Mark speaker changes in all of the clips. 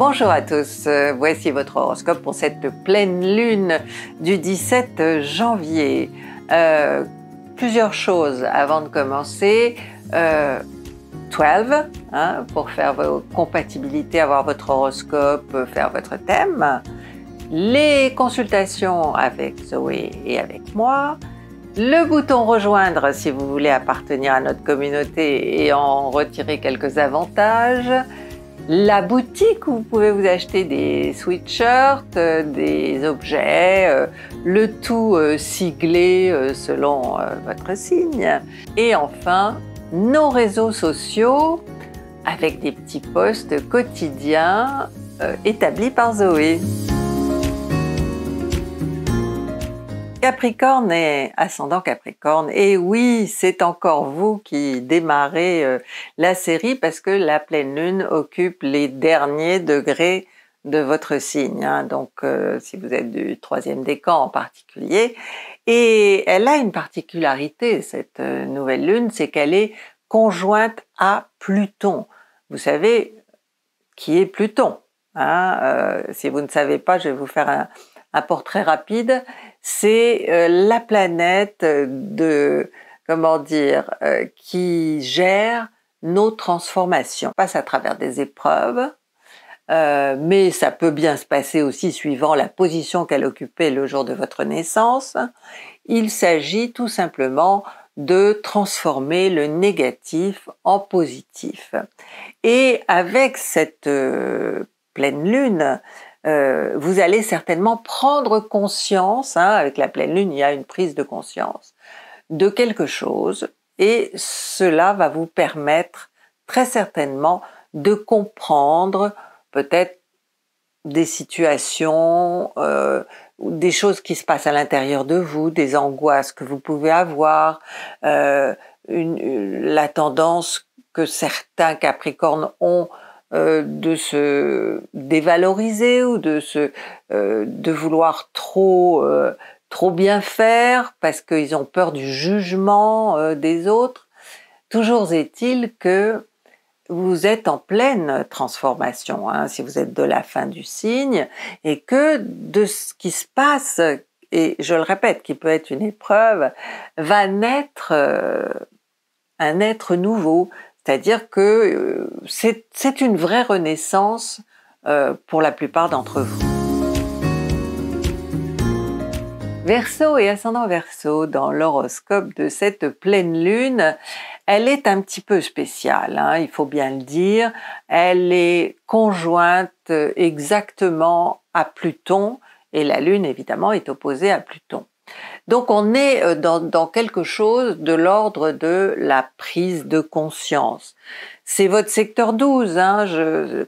Speaker 1: Bonjour à tous, euh, voici votre horoscope pour cette pleine lune du 17 janvier. Euh, plusieurs choses avant de commencer. 12 euh, hein, pour faire vos compatibilités, avoir votre horoscope, faire votre thème. Les consultations avec Zoé et avec moi. Le bouton rejoindre si vous voulez appartenir à notre communauté et en retirer quelques avantages la boutique où vous pouvez vous acheter des sweatshirts, euh, des objets, euh, le tout euh, siglé selon votre signe. Et enfin, nos réseaux sociaux avec des petits posts quotidiens établis par Zoé. Capricorne et ascendant Capricorne. Et oui, c'est encore vous qui démarrez euh, la série parce que la pleine lune occupe les derniers degrés de votre signe, hein. donc euh, si vous êtes du troisième décan en particulier. Et elle a une particularité, cette euh, nouvelle lune, c'est qu'elle est conjointe à Pluton. Vous savez qui est Pluton. Hein, si vous ne savez pas, je vais vous faire un portrait rapide c'est euh, la planète de, comment dire, euh, qui gère nos transformations. On passe à travers des épreuves, euh, mais ça peut bien se passer aussi suivant la position qu'elle occupait le jour de votre naissance. Il s'agit tout simplement de transformer le négatif en positif. Et avec cette pleine lune, euh, vous allez certainement prendre conscience, hein, avec la pleine lune, il y a une prise de conscience, de quelque chose, et cela va vous permettre très certainement de comprendre peut-être des situations, euh, des choses qui se passent à l'intérieur de vous, des angoisses que vous pouvez avoir, euh, la tendance que certains Capricornes ont euh, de se dévaloriser ou de se euh, de vouloir euh, trop bien faire parce qu'ils ont peur du jugement des autres. Toujours est-il que vous êtes en pleine transformation, hein, si vous êtes de la fin du signe, et que de ce qui se passe, et je le répète, qui peut être une épreuve, va naître un être nouveau, c'est-à-dire que euh, c'est une vraie renaissance euh, pour la plupart d'entre vous. Verseau et ascendant Verseau dans l'horoscope de cette pleine lune, elle est un petit peu spéciale, hein, il faut bien le dire. Elle est conjointe euh, exactement à Pluton et la lune évidemment est opposée à Pluton. Donc on est euh, dans, quelque chose de l'ordre de la prise de conscience. C'est votre secteur 12, hein,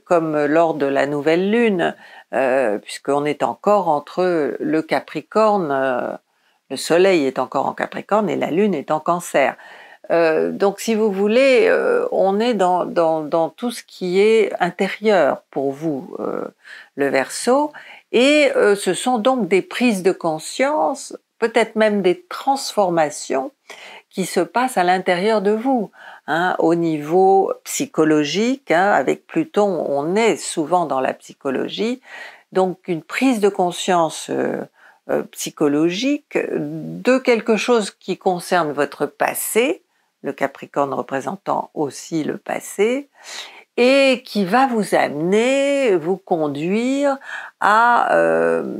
Speaker 1: comme lors de la nouvelle lune, euh, puisqu'on est encore entre le Capricorne, euh, le Soleil est encore en Capricorne et la Lune est en Cancer. donc, si vous voulez, on est dans, tout ce qui est intérieur pour vous, le verso, et ce sont donc des prises de conscience peut-être même des transformations qui se passent à l'intérieur de vous. Hein, au niveau psychologique, hein. avec Pluton, on est souvent dans la psychologie, donc une prise de conscience euh, euh, psychologique de quelque chose qui concerne votre passé, le Capricorne représentant aussi le passé, et qui va vous amener, vous conduire à euh,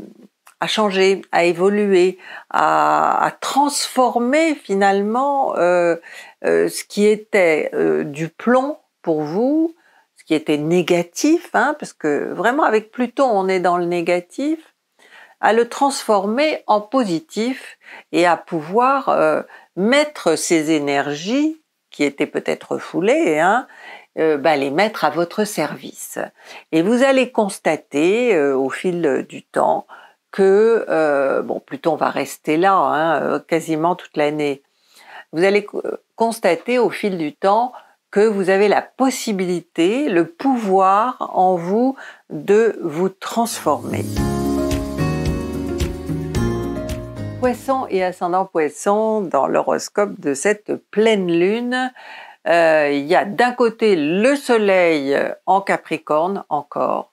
Speaker 1: à changer, à évoluer, à, transformer finalement euh, euh, ce qui était euh, du plomb pour vous, ce qui était négatif, hein, parce que vraiment avec Pluton on est dans le négatif, à le transformer en positif et à pouvoir mettre ces énergies qui étaient peut-être foulées, hein, bah, les mettre à votre service. Et vous allez constater au fil du temps que euh, bon, Pluton va rester là hein, euh, quasiment toute l'année. Vous allez constater au fil du temps que vous avez la possibilité, le pouvoir en vous de vous transformer. Poisson et ascendant poisson, dans l'horoscope de cette pleine lune, euh, il y a d'un côté le soleil en capricorne encore,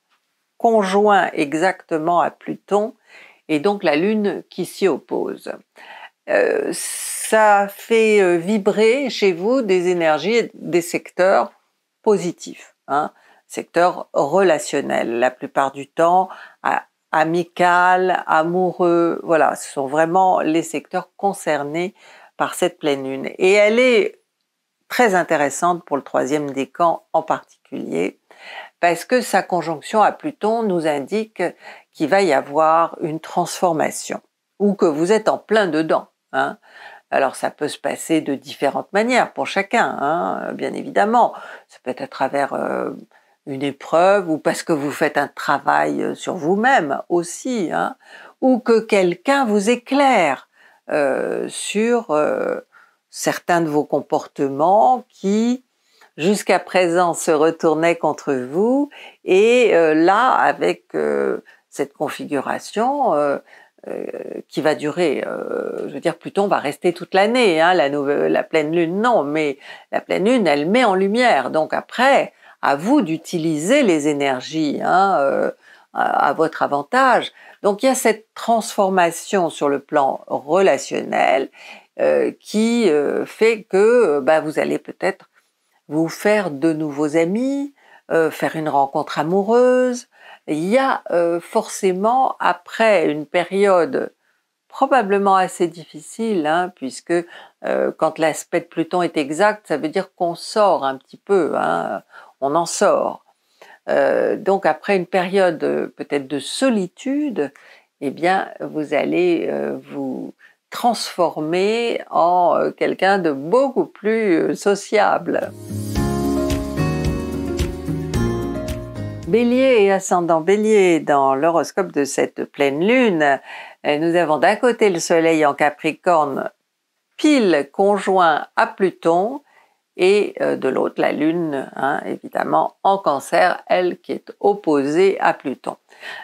Speaker 1: conjoint exactement à Pluton, et donc la Lune qui s'y oppose. Euh, ça fait euh, vibrer chez vous des énergies des secteurs positifs, hein. secteurs relationnels la plupart du temps, amical, amoureux, voilà, ce sont vraiment les secteurs concernés par cette pleine lune. Et elle est très intéressante pour le troisième décan en particulier, parce que sa conjonction à Pluton nous indique va y avoir une transformation ou que vous êtes en plein dedans. Hein. Alors ça peut se passer de différentes manières pour chacun, hein, bien évidemment. Ça peut être à travers euh, une épreuve ou parce que vous faites un travail euh, sur vous-même aussi, hein, ou que quelqu'un vous éclaire euh, sur certains de vos comportements qui jusqu'à présent se retournaient contre vous et là avec cette configuration euh, euh, qui va durer, euh, je veux dire, Pluton va rester toute l'année, hein, la, pleine lune, non, mais la pleine lune, elle met en lumière. Donc après, à vous d'utiliser les énergies hein, à, votre avantage. Donc il y a cette transformation sur le plan relationnel qui fait que bah, vous allez peut-être vous faire de nouveaux amis, euh, faire une rencontre amoureuse. Il y a euh, forcément, après une période probablement assez difficile, hein, puisque euh, quand l'aspect de Pluton est exact, ça veut dire qu'on sort un petit peu, hein, on en sort. donc après une période peut-être de solitude, eh bien vous allez vous transformer en quelqu'un de beaucoup plus sociable. Bélier et ascendant Bélier, dans l'horoscope de cette pleine lune, euh, nous avons d'un côté le Soleil en Capricorne, pile conjoint à Pluton, et euh, de l'autre la Lune, hein, évidemment, en cancer, elle qui est opposée à Pluton.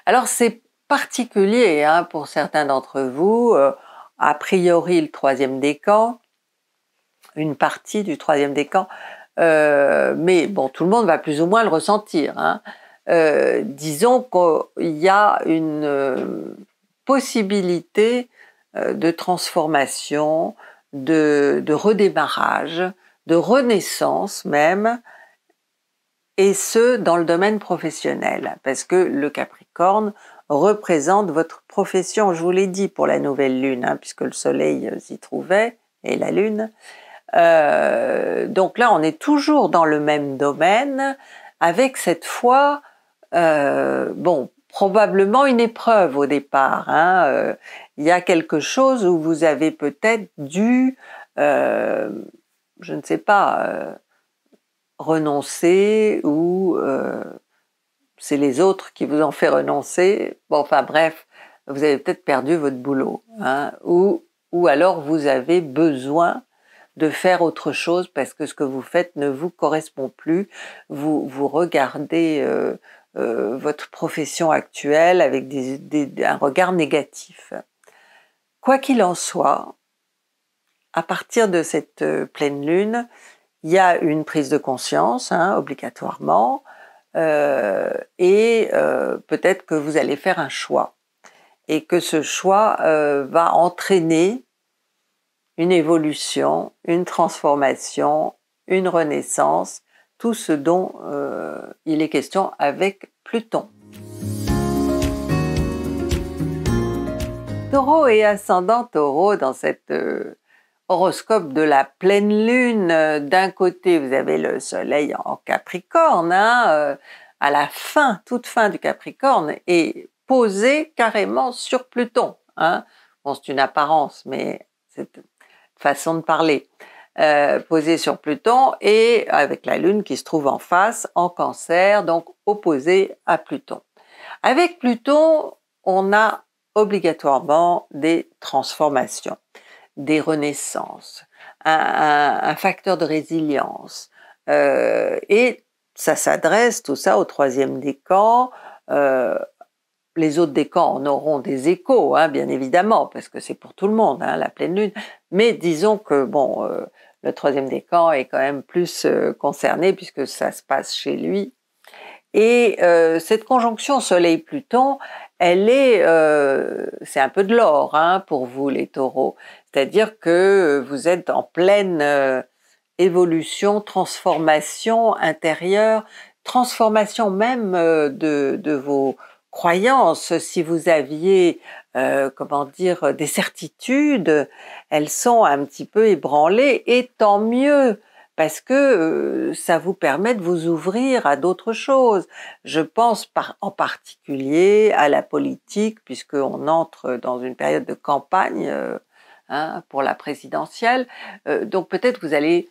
Speaker 1: Alors c'est particulier hein, pour certains d'entre vous, euh, a priori le troisième décan, une partie du troisième décan, mais bon, tout le monde va plus ou moins le ressentir. Hein. Euh, disons qu'il y a une euh, possibilité euh, de transformation, de, redémarrage, de renaissance même, et ce, dans le domaine professionnel, parce que le Capricorne représente votre profession, je vous l'ai dit, pour la nouvelle lune, hein, puisque le Soleil s'y trouvait, et la lune. donc là, on est toujours dans le même domaine, avec cette fois euh, bon, probablement une épreuve au départ. Hein. Euh, il y a quelque chose où vous avez peut-être dû, euh, je ne sais pas, renoncer ou c'est les autres qui vous ont fait renoncer. Bon, enfin bref, vous avez peut-être perdu votre boulot hein, ou, ou alors vous avez besoin de faire autre chose parce que ce que vous faites ne vous correspond plus. Vous, vous regardez euh, votre profession actuelle avec un regard négatif. Quoi qu'il en soit, à partir de cette euh, pleine lune, il y a une prise de conscience, hein, obligatoirement, euh, et peut-être que vous allez faire un choix, et que ce choix va entraîner une évolution, une transformation, une renaissance tout ce dont euh, il est question avec Pluton. Taureau et ascendant taureau dans cet euh, horoscope de la pleine lune. Euh, d'un côté, vous avez le soleil en capricorne, hein, à la fin, toute fin du capricorne, et posé carrément sur Pluton. Hein. Bon, c'est une apparence, mais c'est façon de parler posé euh, posée sur Pluton et avec la Lune qui se trouve en face, en cancer, donc opposée à Pluton. Avec Pluton, on a obligatoirement des transformations, des renaissances, un, facteur de résilience. Euh, et ça s'adresse tout ça au troisième décan, euh, les autres décans en auront des échos, hein, bien évidemment, parce que c'est pour tout le monde, hein, la pleine lune. Mais disons que bon, euh, le troisième décan est quand même plus euh, concerné puisque ça se passe chez lui. Et euh, cette conjonction Soleil-Pluton, elle est, c'est un peu de l'or hein, pour vous les Taureaux, c'est-à-dire que vous êtes en pleine évolution, transformation intérieure, transformation même de vos croyances, si vous aviez, euh, comment dire, des certitudes, elles sont un petit peu ébranlées et tant mieux parce que euh, ça vous permet de vous ouvrir à d'autres choses. Je pense par, en particulier à la politique, puisqu'on entre dans une période de campagne euh, hein, pour la présidentielle. donc peut-être vous allez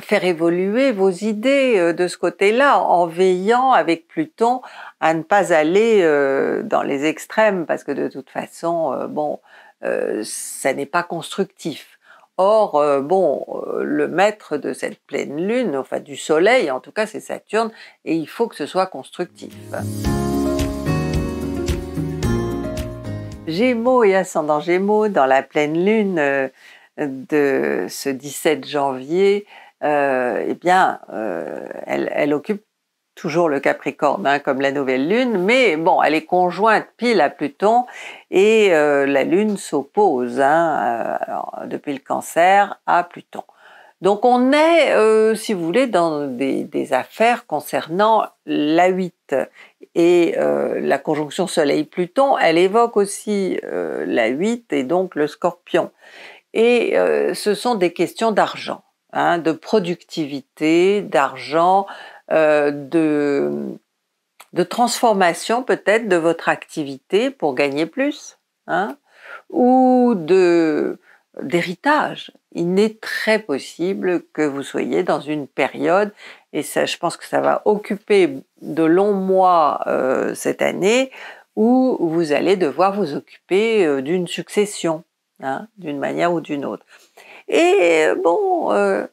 Speaker 1: faire évoluer vos idées euh, de ce côté-là en veillant avec Pluton à ne pas aller euh, dans les extrêmes parce que de toute façon, euh, bon, ça n'est pas constructif. Or, bon, le maître de cette pleine lune, enfin du soleil en tout cas, c'est Saturne et il faut que ce soit constructif. Gémeaux et ascendant Gémeaux dans la pleine lune de ce 17 janvier, euh, eh bien, euh, elle, occupe toujours le Capricorne, hein, comme la nouvelle Lune, mais bon, elle est conjointe pile à Pluton et euh, la Lune s'oppose hein, depuis le Cancer à Pluton. Donc on est, si vous voulez, dans des, affaires concernant l'A8 et la conjonction Soleil-Pluton, elle évoque aussi l'A8 et donc le Scorpion. Et ce sont des questions d'argent. Hein, de productivité, d'argent, euh, de, transformation peut-être de votre activité pour gagner plus, hein, ou de d'héritage. Il n'est très possible que vous soyez dans une période, et ça, je pense que ça va occuper de longs mois euh, cette année, où vous allez devoir vous occuper euh, d'une succession, hein, d'une manière ou d'une autre. Et bon, euh,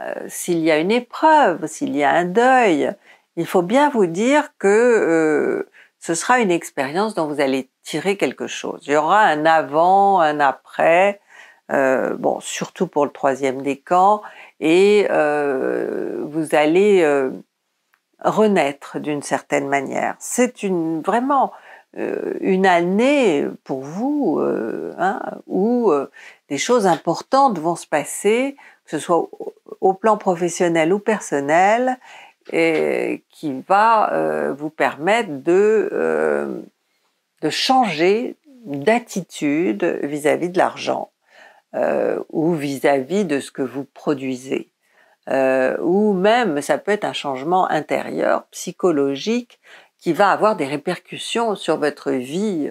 Speaker 1: euh, s'il y a une épreuve, s'il y a un deuil, il faut bien vous dire que euh, ce sera une expérience dont vous allez tirer quelque chose. Il y aura un avant, un après, bon, surtout pour le troisième décan, et vous allez renaître d'une certaine manière. C'est une vraiment une année pour vous hein, où des choses importantes vont se passer, que ce soit au plan professionnel ou personnel, et qui va euh, vous permettre euh, de, changer d'attitude vis-à-vis de l'argent euh, ou vis-à-vis de ce que vous produisez. ou même ça peut être un changement intérieur, psychologique, qui va avoir des répercussions sur votre vie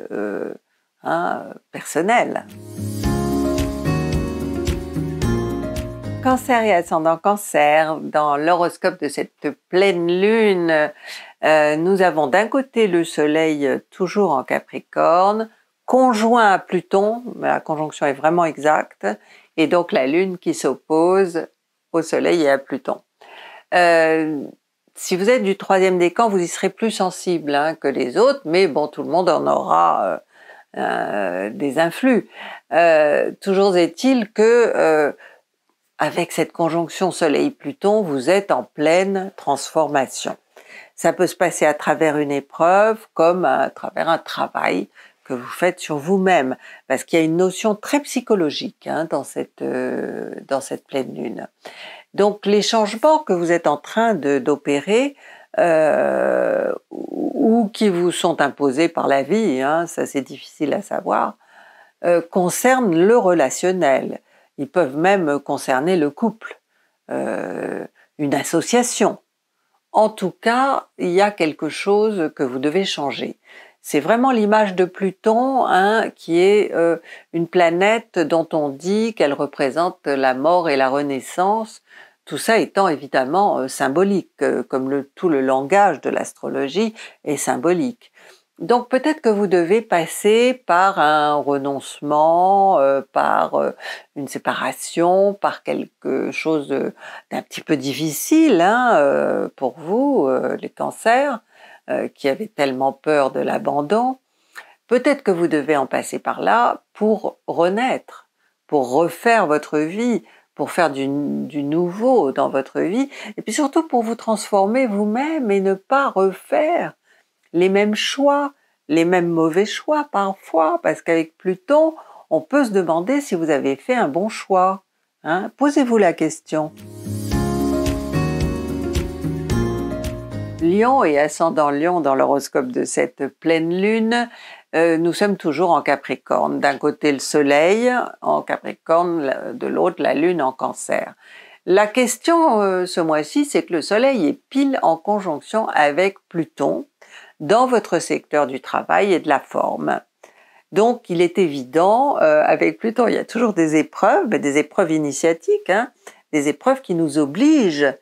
Speaker 1: hein, personnelle. cancer et ascendant cancer, dans l'horoscope de cette pleine lune, euh, nous avons d'un côté le soleil euh, toujours en capricorne, conjoint à Pluton, la conjonction est vraiment exacte, et donc la lune qui s'oppose au soleil et à Pluton. Euh, si vous êtes du troisième décan, vous y serez plus sensible hein, que les autres, mais bon, tout le monde en aura des influx. toujours est-il que avec cette conjonction Soleil-Pluton, vous êtes en pleine transformation. Ça peut se passer à travers une épreuve comme à travers un travail que vous faites sur vous-même, parce qu'il y a une notion très psychologique hein, euh, dans, cette, pleine lune. Donc les changements que vous êtes en train d'opérer euh, ou qui vous sont imposés par la vie, hein, ça c'est difficile à savoir, euh, concernent le relationnel. Ils peuvent même concerner le couple, euh, une association. En tout cas, il y a quelque chose que vous devez changer. C'est vraiment l'image de Pluton, hein, qui est euh, une planète dont on dit qu'elle représente la mort et la renaissance, tout ça étant évidemment euh, symbolique, comme tout le langage de l'astrologie est symbolique. Donc peut-être que vous devez passer par un renoncement, euh, par euh, une séparation, par quelque chose d'un petit peu difficile hein, euh, pour vous, les cancers, qui avaient tellement peur de l'abandon. Peut-être que vous devez en passer par là pour renaître, pour refaire votre vie, pour faire du, nouveau dans votre vie, et puis surtout pour vous transformer vous-même et ne pas refaire les mêmes choix, les mêmes mauvais choix parfois, parce qu'avec Pluton, on peut se demander si vous avez fait un bon choix. Hein. Posez-vous la question. Lion et ascendant Lion dans l'horoscope de cette pleine lune, euh, nous sommes toujours en Capricorne. D'un côté le Soleil en Capricorne, de l'autre la Lune en Cancer. La question euh, ce mois-ci, c'est que le Soleil est pile en conjonction avec Pluton, dans votre secteur du travail et de la forme. Donc il est évident, euh, avec Pluton, il y a toujours des épreuves, des épreuves initiatiques, hein, des épreuves qui nous obligent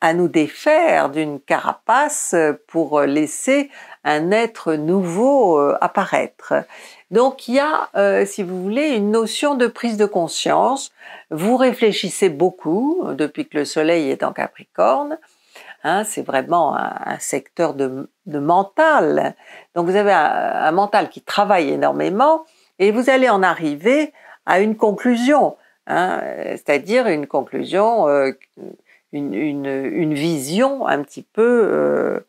Speaker 1: à nous défaire d'une carapace pour laisser un être nouveau euh, apparaître. Donc il y a, euh, si vous voulez, une notion de prise de conscience. Vous réfléchissez beaucoup depuis que le Soleil est en Capricorne. Hein, c'est vraiment un, secteur de, mental. Donc vous avez un, mental qui travaille énormément et vous allez en arriver à une conclusion, hein, c'est-à-dire une conclusion, euh, une, vision un petit peu euh,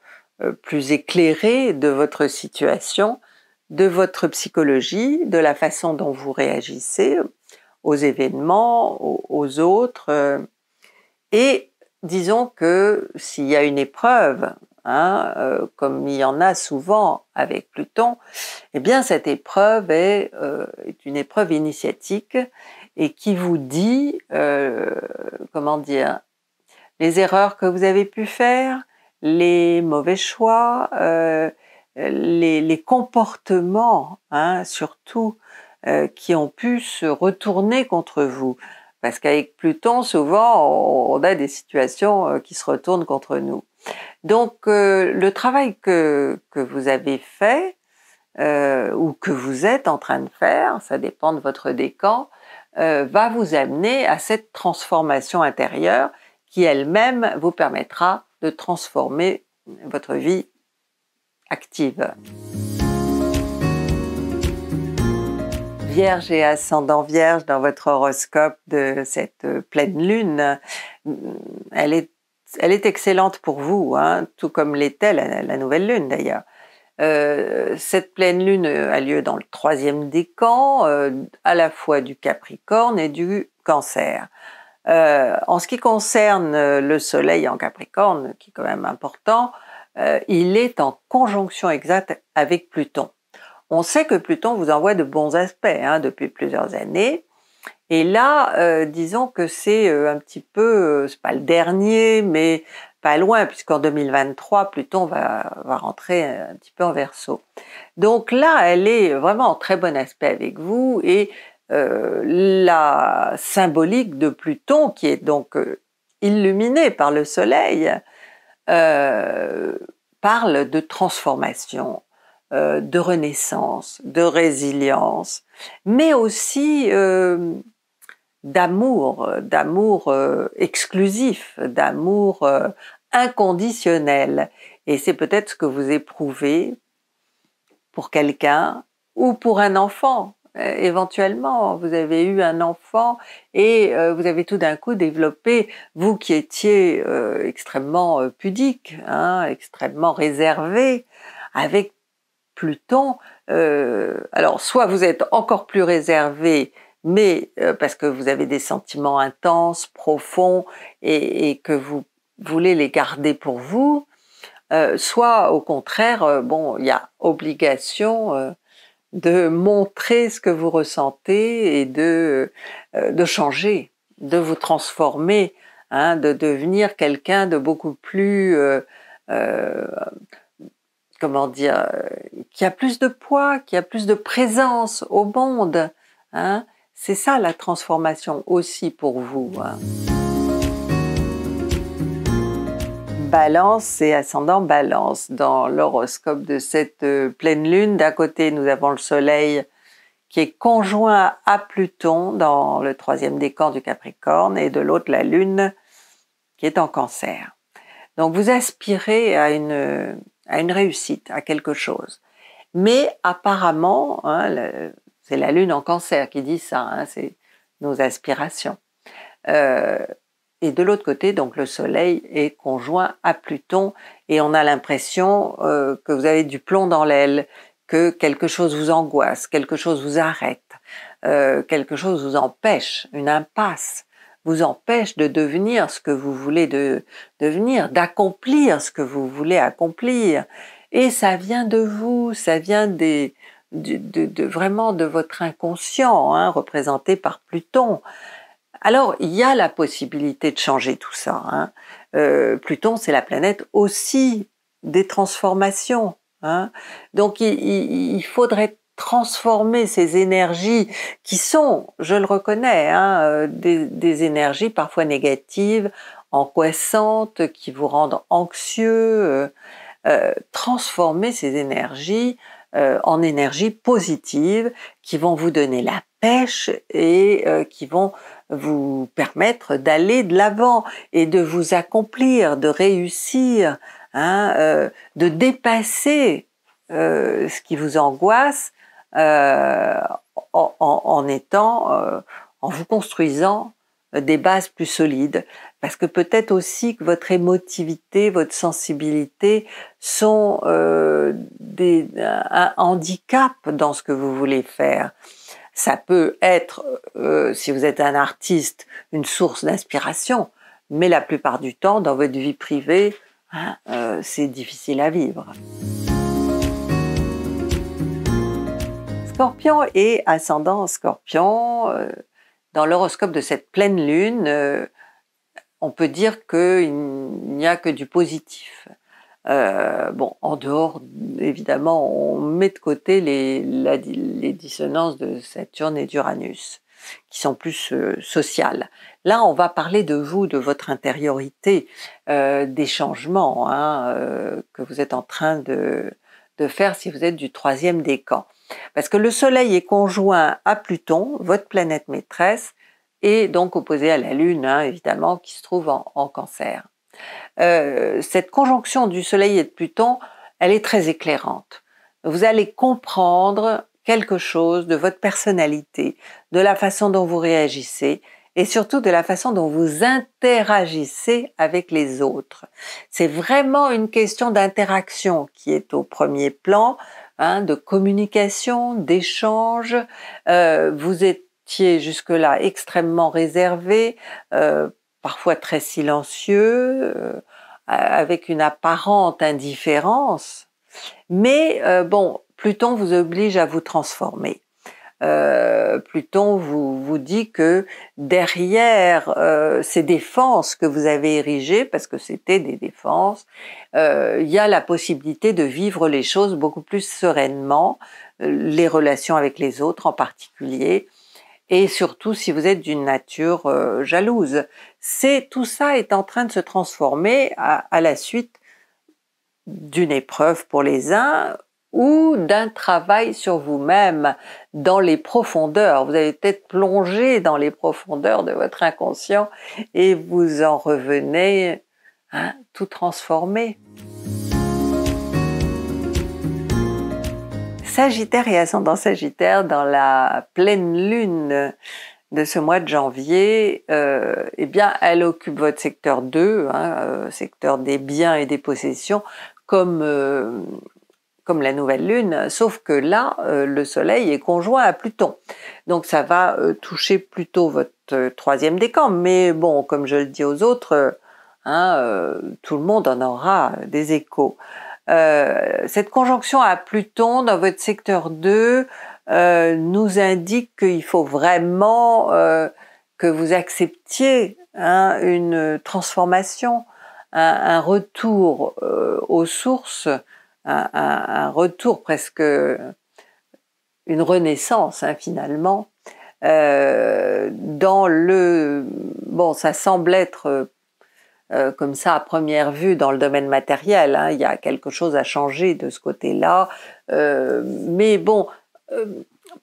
Speaker 1: euh, plus éclairée de votre situation, de votre psychologie, de la façon dont vous réagissez aux événements, aux, autres. et disons que s'il y a une épreuve, hein, euh, comme il y en a souvent avec Pluton, eh bien cette épreuve est, euh, une épreuve initiatique et qui vous dit, euh, comment dire, les erreurs que vous avez pu faire, les mauvais choix, les, comportements, hein, surtout, qui ont pu se retourner contre vous. Parce qu'avec Pluton, souvent, on a des situations euh, qui se retournent contre nous. Donc, euh, le travail que, vous avez fait, euh, ou que vous êtes en train de faire, ça dépend de votre décan, va vous amener à cette transformation intérieure qui elle-même vous permettra de transformer votre vie active. Vierge et ascendant Vierge dans votre horoscope de cette euh, pleine lune, hum, elle est, excellente pour vous, hein, tout comme l'était la, nouvelle lune d'ailleurs. Euh, cette pleine lune euh, a lieu dans le troisième décan, à la fois du Capricorne et du Cancer. en ce qui concerne le Soleil en Capricorne, qui est quand même important, il est en conjonction exacte avec Pluton. On sait que Pluton vous envoie de bons aspects hein, depuis plusieurs années. Et là, euh, disons que c'est euh, un petit peu, euh, c'est pas le dernier, mais pas loin, puisqu'en 2023, Pluton va, rentrer un petit peu en verso. Donc là, elle est vraiment en très bon aspect avec vous et la symbolique de Pluton, qui est donc illuminée par le Soleil, parle de transformation. Euh, de renaissance, de résilience, mais aussi euh, d'amour, d'amour euh, exclusif, d'amour inconditionnel. Et c'est peut-être ce que vous éprouvez pour quelqu'un ou pour un enfant. éventuellement, vous avez eu un enfant et vous avez tout d'un coup développé, vous qui étiez extrêmement pudique, hein, extrêmement réservé, avec Pluton, euh, alors soit vous êtes encore plus réservé, mais euh, parce que vous avez des sentiments intenses, profonds, et, que vous voulez les garder pour vous, euh, soit au contraire, bon, il y a obligation de montrer ce que vous ressentez et de, de changer, de vous transformer, hein, de devenir quelqu'un de beaucoup plus comment dire, qui a plus de poids, qui a plus de présence au monde. Hein. C'est ça la transformation aussi pour vous. Hein. Balance et ascendant Balance dans l'horoscope de cette euh, pleine lune. D'un côté, nous avons le Soleil qui est conjoint à Pluton dans le troisième décan du Capricorne et de l'autre la Lune qui est en cancer. Donc vous aspirez à une à une réussite, à quelque chose. Mais apparemment, hein, c'est la lune en cancer qui dit ça, hein, c'est nos aspirations. Euh, et de l'autre côté, donc le Soleil est conjoint à Pluton et on a l'impression euh, que vous avez du plomb dans l'aile, que quelque chose vous angoisse, quelque chose vous arrête, euh, quelque chose vous empêche, une impasse vous empêche de devenir ce que vous voulez de, devenir, d'accomplir ce que vous voulez accomplir. Et ça vient de vous, ça vient des, de, vraiment de votre inconscient, hein, représenté par Pluton. Alors, il y a la possibilité de changer tout ça. Hein. Euh, Pluton, c'est la planète aussi des transformations. Hein. Donc, il faudrait transformer ces énergies qui sont, je le reconnais, hein, euh, des, énergies parfois négatives, angoissantes, qui vous rendent anxieux, euh, euh, transformer ces énergies en énergies positives qui vont vous donner la pêche et qui vont vous permettre d'aller de l'avant et de vous accomplir, de réussir, hein, de dépasser ce qui vous angoisse euh, en, en, étant, euh, en vous construisant des bases plus solides, parce que peut-être aussi que votre émotivité, votre sensibilité sont euh, des, un handicap dans ce que vous voulez faire. Ça peut être, si vous êtes un artiste, une source d'inspiration, mais la plupart du temps, dans votre vie privée, hein, c'est difficile à vivre. scorpion et ascendant scorpion, euh, dans l'horoscope de cette pleine lune, euh, on peut dire qu'il n'y a que du positif. Euh, bon, en dehors, évidemment, on met de côté les, dissonances de Saturne et d'Uranus, qui sont plus sociales. Là, on va parler de vous, de votre intériorité, des changements hein, que vous êtes en train de, de faire si vous êtes du troisième décan. Parce que le Soleil est conjoint à Pluton, votre planète maîtresse, et donc opposé à la Lune, hein, évidemment, qui se trouve en, cancer. Euh, cette conjonction du Soleil et de Pluton, elle est très éclairante. Vous allez comprendre quelque chose de votre personnalité, de la façon dont vous réagissez et surtout de la façon dont vous interagissez avec les autres. C'est vraiment une question d'interaction qui est au premier plan. Hein, de communication, d'échange. Euh, vous étiez jusque-là extrêmement réservé, euh, parfois très silencieux, euh, avec une apparente indifférence. Mais bon, Pluton vous oblige à vous transformer. Euh, Pluton vous, vous dit que derrière euh, ces défenses que vous avez érigées, parce que c'était des défenses, euh, il y a la possibilité de vivre les choses beaucoup plus sereinement, les relations avec les autres en particulier, et surtout si vous êtes d'une nature jalouse. C'est tout ça est en train de se transformer à la suite d'une épreuve pour les uns ou d'un travail sur vous-même dans les profondeurs. Vous avez peut-être plongé dans les profondeurs de votre inconscient et vous en revenez hein, tout transformé. Sagittaire et ascendant Sagittaire dans la pleine lune de ce mois de janvier, euh, eh bien, elle occupe votre secteur 2, hein, euh, secteur des biens et des possessions, comme euh, comme la nouvelle lune, sauf que là, euh, le Soleil est conjoint à Pluton. Donc ça va euh, toucher plutôt votre euh, troisième décan, mais bon, comme je le dis aux autres, hein, tout le monde en aura des échos. cette conjonction à Pluton dans votre secteur 2 nous indique qu'il faut vraiment que vous acceptiez hein, une transformation, un, retour aux sources un, retour presque, une renaissance hein, finalement. Euh, dans le, bon, ça semble être euh, comme ça à première vue dans le domaine matériel. Hein. il y a quelque chose à changer de ce côté-là, euh, mais bon,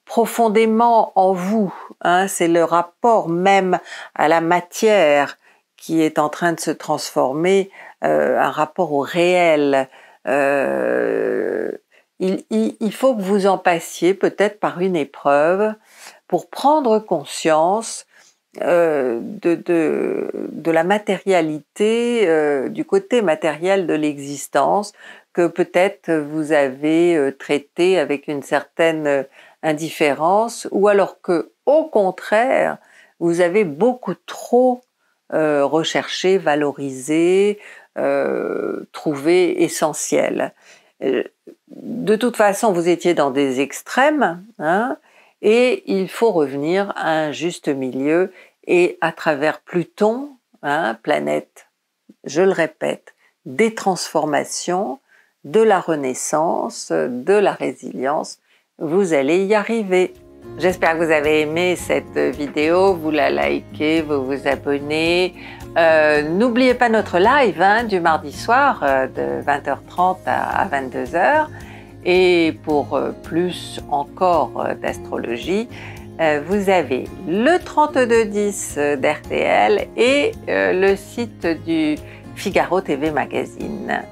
Speaker 1: profondément en vous, hein, c'est le rapport même à la matière qui est en train de se transformer, un rapport au réel euh, il, faut que vous en passiez peut-être par une épreuve pour prendre conscience euh, de, de, la matérialité, euh, du côté matériel de l'existence que peut-être vous avez traité avec une certaine indifférence ou alors que au contraire vous avez beaucoup trop recherché, valorisé, euh, trouver essentiel. Euh, de toute façon, vous étiez dans des extrêmes, hein, et il faut revenir à un juste milieu, et à travers Pluton, hein, planète, je le répète, des transformations, de la renaissance, de la résilience, vous allez y arriver. J'espère que vous avez aimé cette vidéo, vous la likez, vous vous abonnez. Euh, n'oubliez pas notre live hein, du mardi soir euh, de 20h30 à, 22h. Et pour euh, plus encore d'astrologie, vous avez le 3210 d'RTL et le site du Figaro TV Magazine.